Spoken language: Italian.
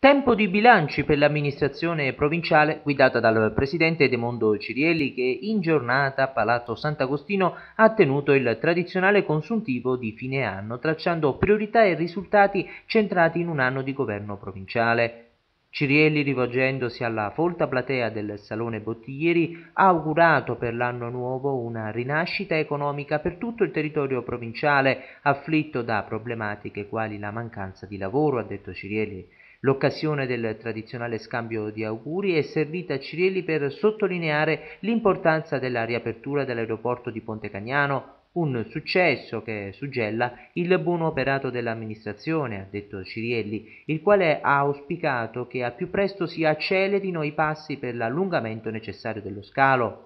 Tempo di bilanci per l'amministrazione provinciale guidata dal presidente Demondo Cirielli che in giornata a Palazzo Sant'Agostino ha tenuto il tradizionale consuntivo di fine anno tracciando priorità e risultati centrati in un anno di governo provinciale. Cirielli, rivolgendosi alla folta platea del Salone Bottiglieri, ha augurato per l'anno nuovo una rinascita economica per tutto il territorio provinciale, afflitto da problematiche quali la mancanza di lavoro, ha detto Cirielli. L'occasione del tradizionale scambio di auguri è servita a Cirielli per sottolineare l'importanza della riapertura dell'aeroporto di Ponte Cagnano, un successo che suggella il buon operato dell'amministrazione, ha detto Cirielli, il quale ha auspicato che al più presto si accelerino i passi per l'allungamento necessario dello scalo.